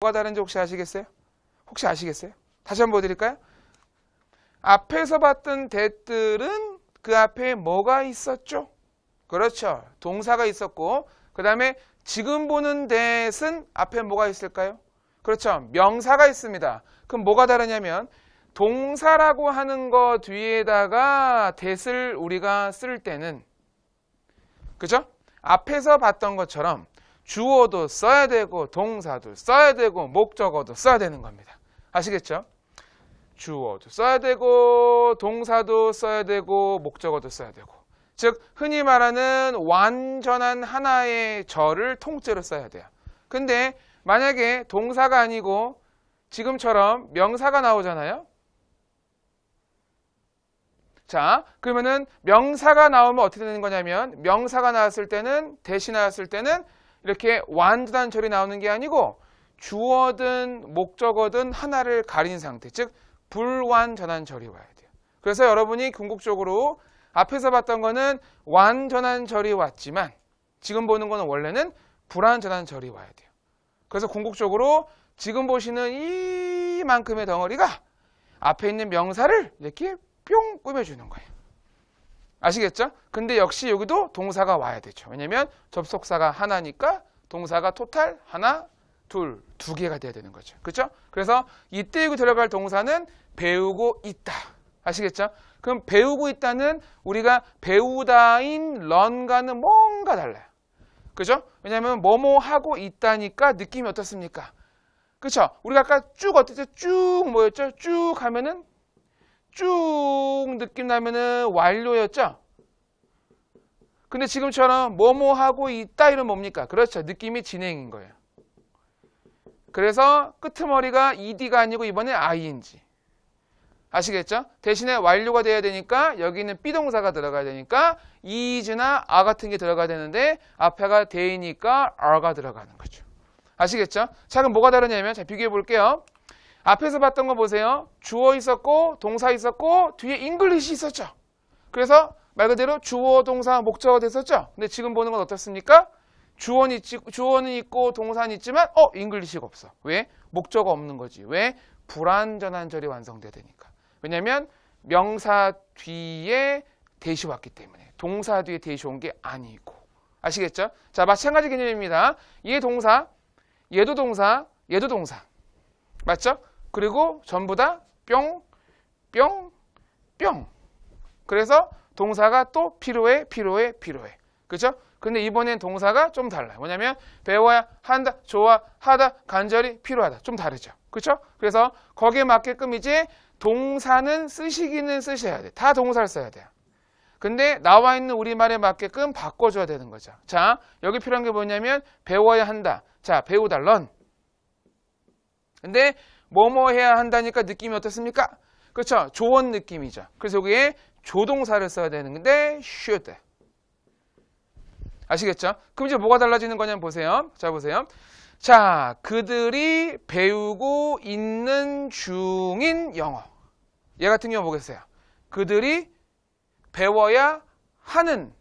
뭐가 다른지 혹시 아시겠어요? 혹시 아시겠어요? 다시 한 번 보드릴까요 앞에서 봤던 대들은 그 앞에 뭐가 있었죠? 그렇죠. 동사가 있었고 그 다음에 지금 보는 대은 앞에 뭐가 있을까요? 그렇죠. 명사가 있습니다. 그럼 뭐가 다르냐면 동사라고 하는 거 뒤에다가 대을 우리가 쓸 때는 그죠? 앞에서 봤던 것처럼 주어도 써야 되고 동사도 써야 되고 목적어도 써야 되는 겁니다. 아시겠죠? 주어도 써야 되고 동사도 써야 되고 목적어도 써야 되고 즉 흔히 말하는 완전한 하나의 절을 통째로 써야 돼요. 근데 만약에 동사가 아니고 지금처럼 명사가 나오잖아요. 자, 그러면은 명사가 나오면 어떻게 되는 거냐면 명사가 나왔을 때는 대신 나왔을 때는 이렇게 완전한 절이 나오는 게 아니고 주어든 목적어든 하나를 가린 상태, 즉 불완전한 절이 와야 돼요. 그래서 여러분이 궁극적으로 앞에서 봤던 거는 완전한 절이 왔지만 지금 보는 거는 원래는 불완전한 절이 와야 돼요. 그래서 궁극적으로 지금 보시는 이만큼의 덩어리가 앞에 있는 명사를 이렇게 뿅 꾸며주는 거예요. 아시겠죠? 근데 역시 여기도 동사가 와야 되죠. 왜냐면 접속사가 하나니까 동사가 토탈 하나, 둘, 두 개가 돼야 되는 거죠. 그렇죠? 그래서 이때 이고 대답할 동사는 배우고 있다. 아시겠죠? 그럼 배우고 있다는 우리가 배우다인 런과는 뭔가 달라요. 그죠? 왜냐하면 뭐뭐 하고 있다니까 느낌이 어떻습니까? 그쵸? 우리가 아까 쭉 어땠죠? 쭉 뭐였죠? 쭉 하면은 쭉 느낌 나면은 완료였죠? 근데 지금처럼 뭐뭐 하고 있다 이는 뭡니까? 그렇죠. 느낌이 진행인 거예요. 그래서 끄트머리가 ed가 아니고 이번에 ing. 아시겠죠? 대신에 완료가 돼야 되니까 여기는 b 동사가 들어가야 되니까 is나 a 같은 게 들어가야 되는데 앞에가 대이니까 are가 들어가는 거죠. 아시겠죠? 자 그럼 뭐가 다르냐면 자 비교해 볼게요. 앞에서 봤던 거 보세요. 주어 있었고 동사 있었고 뒤에 잉글리시 있었죠. 그래서 말 그대로 주어 동사 목적어 됐었죠. 근데 지금 보는 건 어떻습니까? 주어는, 있지, 주어는 있고 동사는 있지만 어? 잉글리시가 없어. 왜? 목적어 없는 거지. 왜? 불완전한 절이 완성돼야 되니까. 왜냐하면 명사 뒤에 대시 왔기 때문에 동사 뒤에 대시 온 게 아니고 아시겠죠? 자 마찬가지 개념입니다. 얘 동사, 얘도 동사, 얘도 동사 맞죠? 그리고 전부 다 뿅, 뿅, 뿅 그래서 동사가 또 필요해, 필요해, 필요해. 그죠 근데 이번엔 동사가 좀 달라요. 뭐냐면 배워야 한다, 좋아하다, 간절히 필요하다. 좀 다르죠. 그렇죠? 그래서 거기에 맞게끔 이제 동사는 쓰시기는 쓰셔야 돼. 다 동사를 써야 돼요. 근데 나와 있는 우리말에 맞게끔 바꿔줘야 되는 거죠. 자, 여기 필요한 게 뭐냐면 배워야 한다. 자, 배우다, 런. 근데 뭐뭐 해야 한다니까 느낌이 어떻습니까? 그렇죠? 조언 느낌이죠. 그래서 여기에 조동사를 써야 되는데 should. 아시겠죠? 그럼 이제 뭐가 달라지는 거냐 보세요. 자, 보세요. 자, 그들이 배우고 있는 중인 영어. 얘 같은 경우 보겠어요 그들이 배워야 하는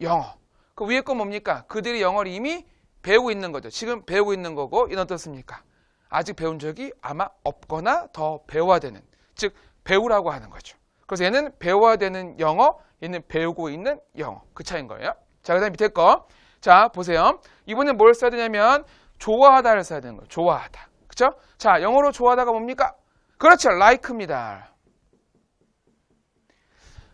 영어. 그 위에 건 뭡니까? 그들이 영어를 이미 배우고 있는 거죠. 지금 배우고 있는 거고, 이건 어떻습니까? 아직 배운 적이 아마 없거나 더 배워야 되는. 즉, 배우라고 하는 거죠. 그래서 얘는 배워야 되는 영어, 얘는 배우고 있는 영어. 그 차이인 거예요. 자, 그 다음 밑에 거. 자, 보세요. 이번엔 뭘 써야 되냐면 좋아하다를 써야 되는 거예요. 좋아하다. 그쵸? 자, 영어로 좋아하다가 뭡니까? 그렇죠. like입니다.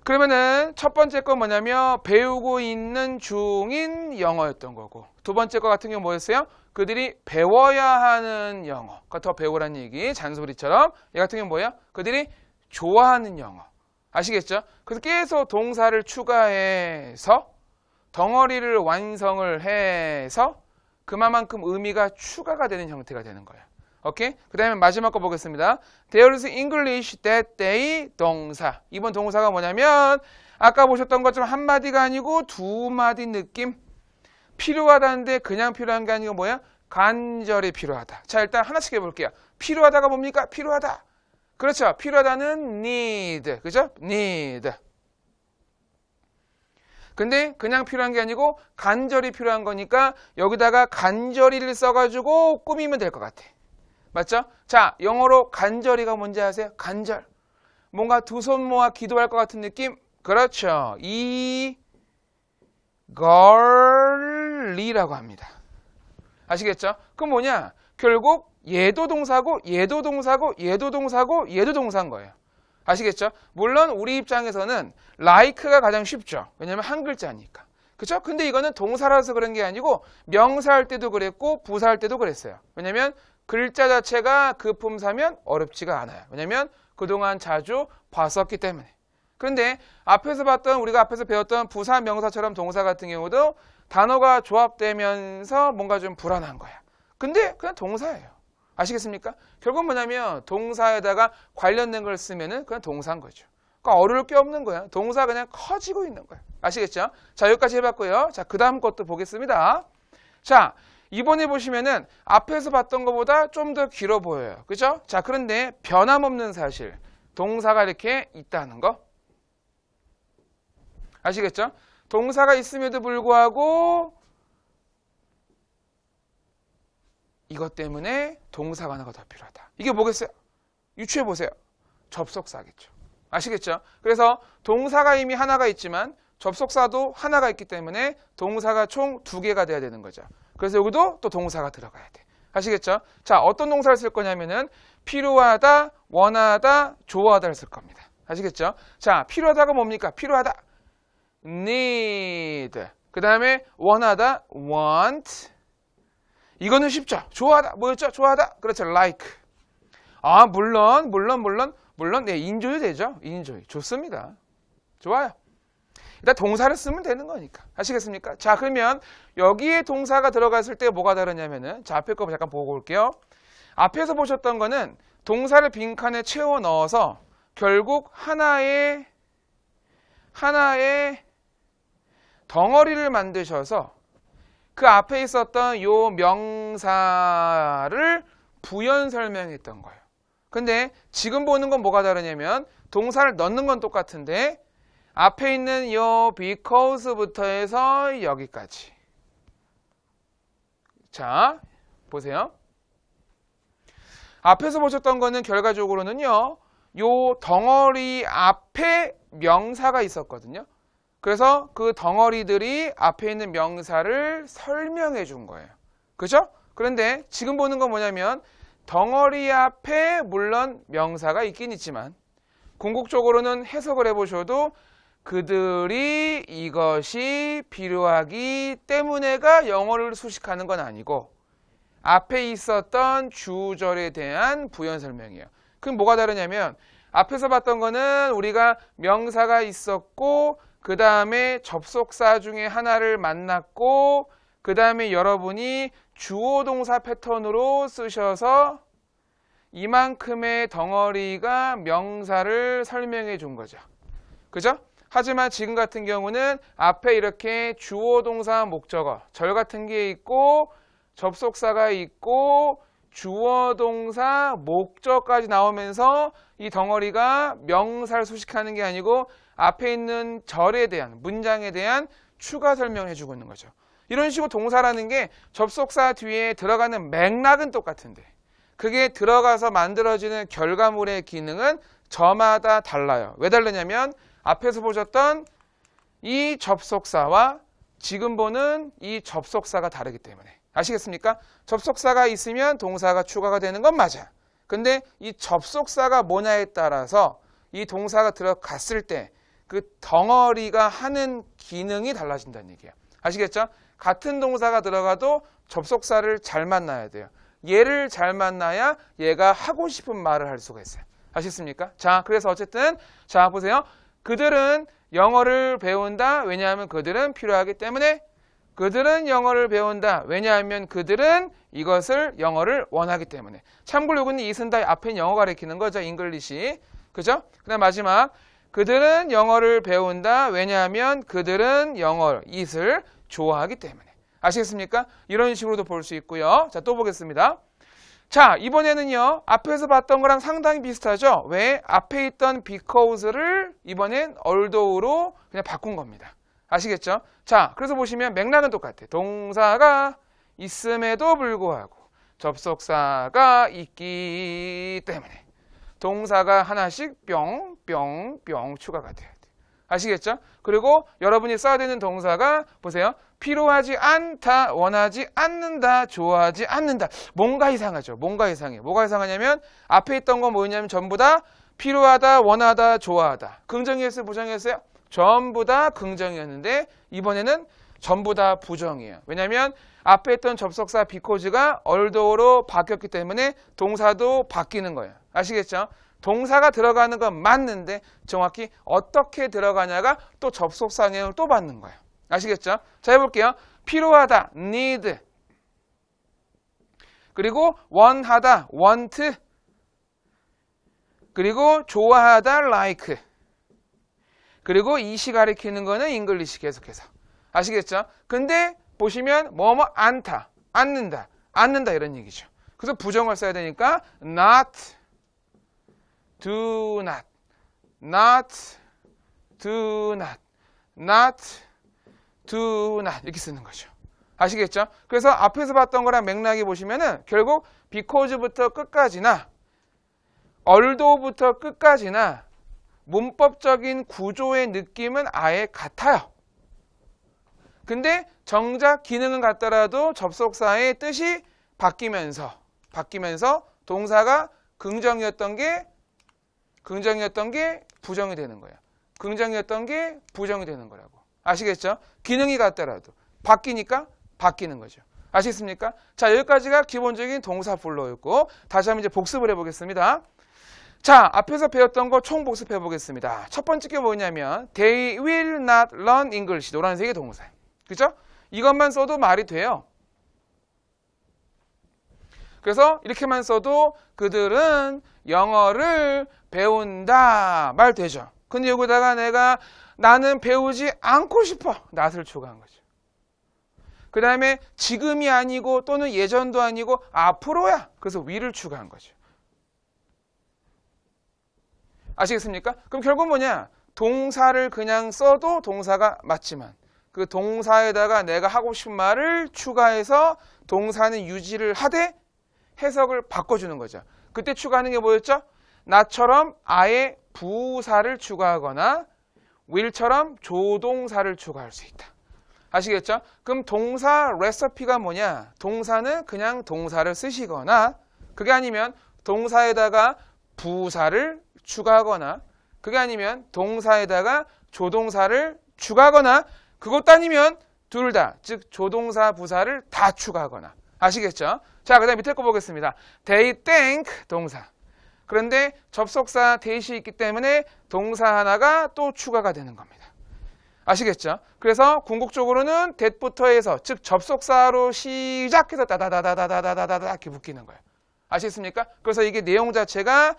그러면은 첫 번째 거 뭐냐면 배우고 있는 중인 영어였던 거고 두 번째 거 같은 경우 뭐였어요? 그들이 배워야 하는 영어 그러니까 더 배우라는 얘기 잔소리처럼 얘 같은 경우 뭐예요? 그들이 좋아하는 영어 아시겠죠? 그래서 계속 동사를 추가해서 덩어리를 완성을 해서 그만큼 의미가 추가가 되는 형태가 되는 거예요. 오케이? 그 다음에 마지막 거 보겠습니다. There is English that day 동사. 이번 동사가 뭐냐면 아까 보셨던 것처럼 한 마디가 아니고 두 마디 느낌. 필요하다는데 그냥 필요한 게 아니고 뭐야? 간절히 필요하다. 자 일단 하나씩 해볼게요. 필요하다가 뭡니까? 필요하다. 그렇죠. 필요하다는 need. 그죠? need. 근데 그냥 필요한 게 아니고 간절히 필요한 거니까 여기다가 간절히를 써가지고 꾸미면 될 것 같아. 맞죠? 자, 영어로 간절히가 뭔지 아세요? 간절. 뭔가 두 손 모아 기도할 것 같은 느낌? 그렇죠. 이, 걸리라고 합니다. 아시겠죠? 그럼 뭐냐? 결국 예도 동사고 예도 동사고 예도 동사고 예도 동사인 거예요. 아시겠죠? 물론 우리 입장에서는 like가 가장 쉽죠. 왜냐하면 한 글자니까. 그렇죠? 근데 이거는 동사라서 그런 게 아니고 명사할 때도 그랬고 부사할 때도 그랬어요. 왜냐하면 글자 자체가 그 품사면 어렵지가 않아요. 왜냐하면 그동안 자주 봤었기 때문에. 근데 앞에서 봤던 우리가 앞에서 배웠던 부사 명사처럼 동사 같은 경우도 단어가 조합되면서 뭔가 좀 불안한 거야. 근데 그냥 동사예요. 아시겠습니까? 결국 뭐냐면 동사에다가 관련된 걸 쓰면은 그냥 동사인 거죠. 그러니까 어려울 게 없는 거야. 동사 그냥 커지고 있는 거야. 아시겠죠? 자, 여기까지 해봤고요. 자, 그 다음 것도 보겠습니다. 자, 이번에 보시면은 앞에서 봤던 것보다 좀 더 길어 보여요. 그죠? 자, 그런데 변함없는 사실. 동사가 이렇게 있다는 거. 아시겠죠? 동사가 있음에도 불구하고 이것 때문에 동사가 하나가 더 필요하다. 이게 뭐겠어요? 유추해 보세요. 접속사겠죠. 아시겠죠? 그래서 동사가 이미 하나가 있지만 접속사도 하나가 있기 때문에 동사가 총 두 개가 돼야 되는 거죠. 그래서 여기도 또 동사가 들어가야 돼. 아시겠죠? 자, 어떤 동사를 쓸 거냐면은 필요하다, 원하다, 좋아하다를 쓸 겁니다. 아시겠죠? 자, 필요하다가 뭡니까? 필요하다. need. 그 다음에 원하다, want. 이거는 쉽죠. 좋아하다. 뭐였죠? 좋아하다. 그렇죠. like. 아, 물론, 물론, 물론, 물론, 네, 인조이 되죠. 인조이. 좋습니다. 좋아요. 일단 동사를 쓰면 되는 거니까. 아시겠습니까? 자, 그러면 여기에 동사가 들어갔을 때 뭐가 다르냐면은, 자, 앞에 거 잠깐 보고 올게요. 앞에서 보셨던 거는 동사를 빈칸에 채워 넣어서 결국 하나의, 하나의 덩어리를 만드셔서 그 앞에 있었던 요 명사를 부연 설명했던 거예요. 근데 지금 보는 건 뭐가 다르냐면 동사를 넣는 건 똑같은데 앞에 있는 요 because부터 해서 여기까지. 자, 보세요. 앞에서 보셨던 거는 결과적으로는요. 요 덩어리 앞에 명사가 있었거든요. 그래서 그 덩어리들이 앞에 있는 명사를 설명해 준 거예요. 그죠? 그런데 지금 보는 건 뭐냐면 덩어리 앞에 물론 명사가 있긴 있지만 궁극적으로는 해석을 해보셔도 그들이 이것이 필요하기 때문에가 영어를 수식하는 건 아니고 앞에 있었던 주절에 대한 부연 설명이에요. 그럼 뭐가 다르냐면 앞에서 봤던 거는 우리가 명사가 있었고 그 다음에 접속사 중에 하나를 만났고 그 다음에 여러분이 주어 동사 패턴으로 쓰셔서 이만큼의 덩어리가 명사를 설명해 준 거죠. 그죠? 하지만 지금 같은 경우는 앞에 이렇게 주어 동사 목적어 절 같은 게 있고 접속사가 있고 주어 동사 목적까지 나오면서 이 덩어리가 명사를 수식하는 게 아니고 앞에 있는 절에 대한 문장에 대한 추가 설명을 해주고 있는 거죠. 이런 식으로 동사라는 게 접속사 뒤에 들어가는 맥락은 똑같은데 그게 들어가서 만들어지는 결과물의 기능은 저마다 달라요. 왜 다르냐면 앞에서 보셨던 이 접속사와 지금 보는 이 접속사가 다르기 때문에 아시겠습니까? 접속사가 있으면 동사가 추가가 되는 건 맞아. 근데 이 접속사가 뭐냐에 따라서 이 동사가 들어갔을 때그 덩어리가 하는 기능이 달라진다는 얘기예요 아시겠죠? 같은 동사가 들어가도 접속사를 잘 만나야 돼요. 얘를 잘 만나야 얘가 하고 싶은 말을 할 수가 있어요. 아시습니까 자, 그래서 어쨌든 자, 보세요. 그들은 영어를 배운다. 왜냐하면 그들은 필요하기 때문에 그들은 영어를 배운다. 왜냐하면 그들은 이것을 영어를 원하기 때문에. 참고로 요거는 이순다의 앞에 영어 가리키는 거죠. 잉글리시. 그죠? 그다음 마지막 그들은 영어를 배운다. 왜냐하면 그들은 영어, 이슬 좋아하기 때문에. 아시겠습니까? 이런 식으로도 볼 수 있고요. 자, 또 보겠습니다. 자, 이번에는요. 앞에서 봤던 거랑 상당히 비슷하죠? 왜? 앞에 있던 because를 이번엔 although로 그냥 바꾼 겁니다. 아시겠죠? 자, 그래서 보시면 맥락은 똑같아. 동사가 있음에도 불구하고 접속사가 있기 때문에. 동사가 하나씩 뿅, 뿅, 뿅 추가가 돼야 돼요. 아시겠죠? 그리고 여러분이 써야 되는 동사가 보세요. 필요하지 않다, 원하지 않는다, 좋아하지 않는다. 뭔가 이상하죠. 뭔가 이상해. 뭐가 이상하냐면 앞에 있던 건 뭐였냐면 전부 다 필요하다, 원하다, 좋아하다. 긍정이었어요, 부정이었어요? 전부 다 긍정이었는데 이번에는 전부 다 부정이에요. 왜냐하면 앞에 있던 접속사 비코즈가 얼도로 바뀌었기 때문에 동사도 바뀌는 거예요. 아시겠죠? 동사가 들어가는 건 맞는데 정확히 어떻게 들어가냐가 또 접속사 영향을 또 받는 거예요. 아시겠죠? 자 해볼게요. 필요하다, need. 그리고 원하다, want. 그리고 좋아하다, like. 그리고 이 시 가리키는 거는 잉글리시 계속해서. 아시겠죠? 근데 보시면 뭐뭐 안타, 않는다, 않는다 이런 얘기죠. 그래서 부정을 써야 되니까 not. do not, not, do not, not, do not 이렇게 쓰는 거죠. 아시겠죠? 그래서 앞에서 봤던 거랑 맥락이 보시면은 결국 because부터 끝까지나 얼도부터 끝까지나 문법적인 구조의 느낌은 아예 같아요. 근데 정작 기능은 같더라도 접속사의 뜻이 바뀌면서 바뀌면서 동사가 긍정이었던 게 긍정이었던 게 부정이 되는 거야. 긍정이었던 게 부정이 되는 거라고. 아시겠죠? 기능이 같더라도 바뀌니까 바뀌는 거죠. 아시겠습니까? 자, 여기까지가 기본적인 동사 불러였고 다시 한번 이제 복습을 해보겠습니다. 자, 앞에서 배웠던 거 총 복습해 보겠습니다. 첫 번째 게 뭐냐면 they will not learn English 노란색의 동사. 그죠? 이것만 써도 말이 돼요. 그래서 이렇게만 써도 그들은 영어를 배운다 말 되죠. 근데 여기다가 내가 나는 배우지 않고 싶어 낫을 추가한 거죠. 그 다음에 지금이 아니고 또는 예전도 아니고 앞으로야. 그래서 위를 추가한 거죠. 아시겠습니까? 그럼 결국 뭐냐? 동사를 그냥 써도 동사가 맞지만 그 동사에다가 내가 하고 싶은 말을 추가해서 동사는 유지를 하되 해석을 바꿔주는 거죠. 그때 추가하는 게 뭐였죠? 나처럼 아예 부사를 추가하거나 will처럼 조동사를 추가할 수 있다. 아시겠죠? 그럼 동사 레시피가 뭐냐? 동사는 그냥 동사를 쓰시거나 그게 아니면 동사에다가 부사를 추가하거나 그게 아니면 동사에다가 조동사를 추가하거나 그것도 아니면 둘 다, 즉 조동사, 부사를 다 추가하거나 아시겠죠? 자, 그 다음 밑에 거 보겠습니다. they think 동사. 그런데 접속사 대시 있기 때문에 동사 하나가 또 추가가 되는 겁니다. 아시겠죠? 그래서 궁극적으로는 that부터 해서 즉 접속사로 시작해서 따다다다다다다다다 이렇게 묶이는 거예요. 아시겠습니까? 그래서 이게 내용 자체가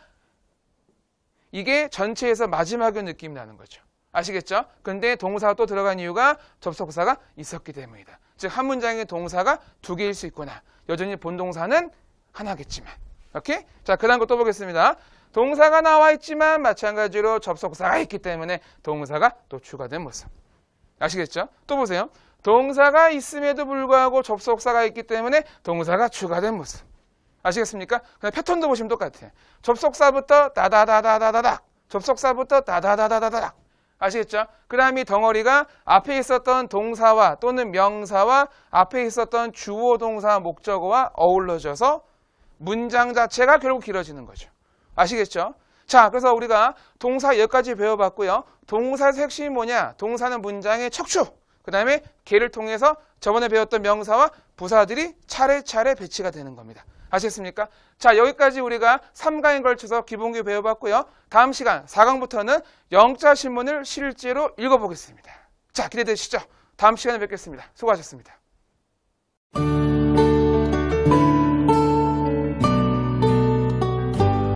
이게 전체에서 마지막의 느낌이 나는 거죠. 아시겠죠? 근데 동사가 또 들어간 이유가 접속사가 있었기 때문이다. 즉한 문장의 동사가 두 개일 수 있구나. 여전히 본동사는 하나겠지만. 오케이? 자, 그 다음 것도 보겠습니다. 동사가 나와 있지만 마찬가지로 접속사가 있기 때문에 동사가 또 추가된 모습. 아시겠죠? 또 보세요. 동사가 있음에도 불구하고 접속사가 있기 때문에 동사가 추가된 모습. 아시겠습니까? 그냥 패턴도 보시면 똑같아요. 접속사부터 다다다다다다닥. 접속사부터 다다다다다닥. 아시겠죠? 그 다음 이 덩어리가 앞에 있었던 동사와 또는 명사와 앞에 있었던 주어 동사 목적어와 어우러져서 문장 자체가 결국 길어지는 거죠. 아시겠죠? 자, 그래서 우리가 동사 여기까지 배워봤고요. 동사의 핵심이 뭐냐? 동사는 문장의 척추. 그 다음에 개를 통해서 저번에 배웠던 명사와 부사들이 차례차례 배치가 되는 겁니다. 아셨습니까 자, 여기까지 우리가 3강에 걸쳐서 기본기 배워봤고요. 다음 시간 4강부터는 영자신문을 실제로 읽어보겠습니다. 자, 기대되시죠? 다음 시간에 뵙겠습니다. 수고하셨습니다.